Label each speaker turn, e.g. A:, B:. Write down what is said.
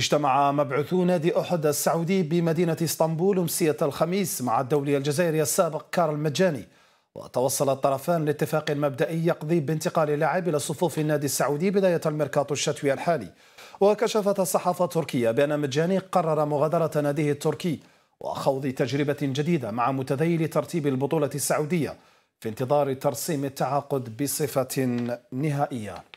A: اجتمع مبعوثو نادي أحد السعودي بمدينة اسطنبول أمسية الخميس مع الدولي الجزائري السابق كارل مجاني وتوصل الطرفان لاتفاق مبدئي يقضي بانتقال اللاعب إلى صفوف النادي السعودي بداية الميركاتو الشتوي الحالي وكشفت الصحافة التركية بأن مجاني قرر مغادرة ناديه التركي وخوض تجربة جديدة مع متذيل ترتيب البطولة السعودية في انتظار ترسيم التعاقد بصفة نهائية